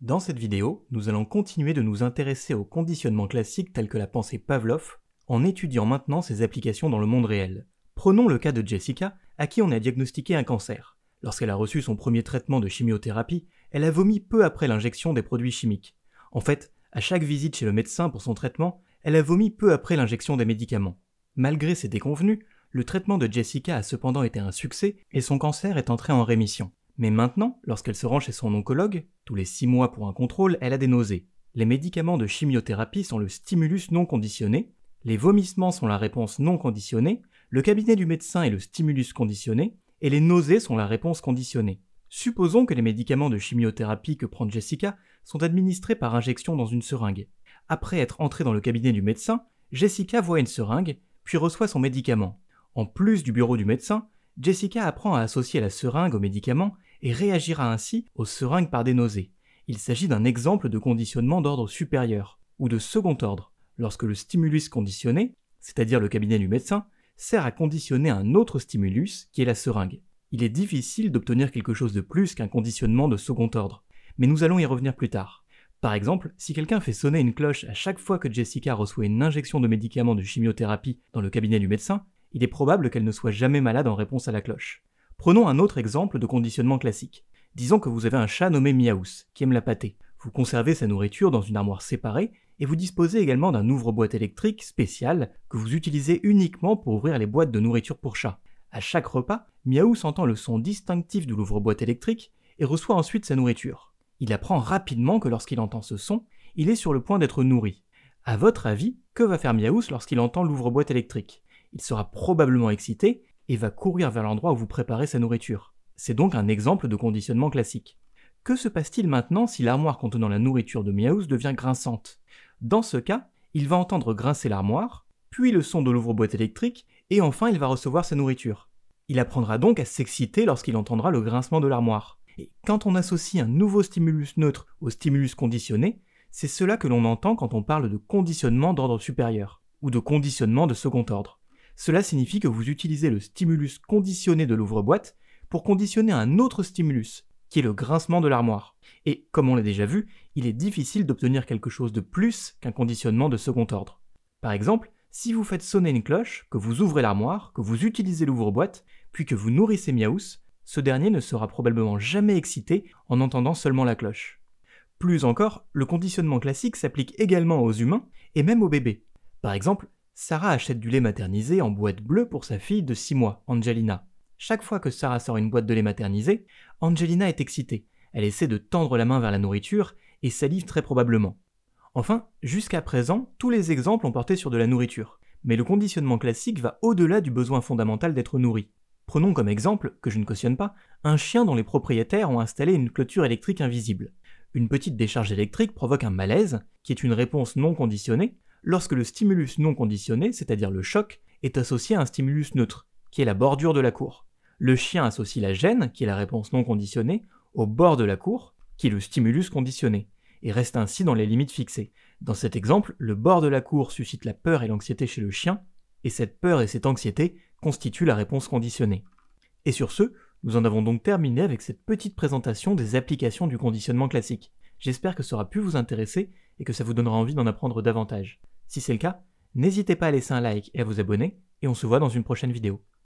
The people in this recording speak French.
Dans cette vidéo, nous allons continuer de nous intéresser aux conditionnements classiques tels que la pensée Pavlov, en étudiant maintenant ses applications dans le monde réel. Prenons le cas de Jessica, à qui on a diagnostiqué un cancer. Lorsqu'elle a reçu son premier traitement de chimiothérapie, elle a vomi peu après l'injection des produits chimiques. En fait, à chaque visite chez le médecin pour son traitement, elle a vomi peu après l'injection des médicaments. Malgré ces déconvenues, le traitement de Jessica a cependant été un succès et son cancer est entré en rémission. Mais maintenant, lorsqu'elle se rend chez son oncologue, tous les 6 mois pour un contrôle, elle a des nausées. Les médicaments de chimiothérapie sont le stimulus non conditionné, les vomissements sont la réponse non conditionnée, le cabinet du médecin est le stimulus conditionné, et les nausées sont la réponse conditionnée. Supposons que les médicaments de chimiothérapie que prend Jessica sont administrés par injection dans une seringue. Après être entrée dans le cabinet du médecin, Jessica voit une seringue, puis reçoit son médicament. En plus du bureau du médecin, Jessica apprend à associer la seringue au médicament et réagira ainsi aux seringues par des nausées. Il s'agit d'un exemple de conditionnement d'ordre supérieur, ou de second ordre, lorsque le stimulus conditionné, c'est-à-dire le cabinet du médecin, sert à conditionner un autre stimulus qui est la seringue. Il est difficile d'obtenir quelque chose de plus qu'un conditionnement de second ordre, mais nous allons y revenir plus tard. Par exemple, si quelqu'un fait sonner une cloche à chaque fois que Jessica reçoit une injection de médicaments de chimiothérapie dans le cabinet du médecin, il est probable qu'elle ne soit jamais malade en réponse à la cloche. Prenons un autre exemple de conditionnement classique. Disons que vous avez un chat nommé Miaus, qui aime la pâtée. Vous conservez sa nourriture dans une armoire séparée, et vous disposez également d'un ouvre-boîte électrique spécial que vous utilisez uniquement pour ouvrir les boîtes de nourriture pour chat. À chaque repas, Miaus entend le son distinctif de l'ouvre-boîte électrique et reçoit ensuite sa nourriture. Il apprend rapidement que lorsqu'il entend ce son, il est sur le point d'être nourri. À votre avis, que va faire Miaus lorsqu'il entend l'ouvre-boîte électrique Il sera probablement excité et va courir vers l'endroit où vous préparez sa nourriture. C'est donc un exemple de conditionnement classique. Que se passe-t-il maintenant si l'armoire contenant la nourriture de Miaouz devient grinçante Dans ce cas, il va entendre grincer l'armoire, puis le son de l'ouvre-boîte électrique, et enfin il va recevoir sa nourriture. Il apprendra donc à s'exciter lorsqu'il entendra le grincement de l'armoire. Et quand on associe un nouveau stimulus neutre au stimulus conditionné, c'est cela que l'on entend quand on parle de conditionnement d'ordre supérieur, ou de conditionnement de second ordre. Cela signifie que vous utilisez le stimulus conditionné de l'ouvre-boîte pour conditionner un autre stimulus, qui est le grincement de l'armoire. Et comme on l'a déjà vu, il est difficile d'obtenir quelque chose de plus qu'un conditionnement de second ordre. Par exemple, si vous faites sonner une cloche, que vous ouvrez l'armoire, que vous utilisez l'ouvre-boîte, puis que vous nourrissez Miaous, ce dernier ne sera probablement jamais excité en entendant seulement la cloche. Plus encore, le conditionnement classique s'applique également aux humains et même aux bébés. Par exemple, Sarah achète du lait maternisé en boîte bleue pour sa fille de 6 mois, Angelina. Chaque fois que Sarah sort une boîte de lait maternisé, Angelina est excitée. Elle essaie de tendre la main vers la nourriture et salive très probablement. Enfin, jusqu'à présent, tous les exemples ont porté sur de la nourriture. Mais le conditionnement classique va au-delà du besoin fondamental d'être nourri. Prenons comme exemple, que je ne cautionne pas, un chien dont les propriétaires ont installé une clôture électrique invisible. Une petite décharge électrique provoque un malaise, qui est une réponse non conditionnée, lorsque le stimulus non conditionné, c'est-à-dire le choc, est associé à un stimulus neutre, qui est la bordure de la cour. Le chien associe la gêne, qui est la réponse non conditionnée, au bord de la cour, qui est le stimulus conditionné, et reste ainsi dans les limites fixées. Dans cet exemple, le bord de la cour suscite la peur et l'anxiété chez le chien, et cette peur et cette anxiété constituent la réponse conditionnée. Et sur ce, nous en avons donc terminé avec cette petite présentation des applications du conditionnement classique. J'espère que ça aura pu vous intéresser et que ça vous donnera envie d'en apprendre davantage. Si c'est le cas, n'hésitez pas à laisser un like et à vous abonner, et on se voit dans une prochaine vidéo.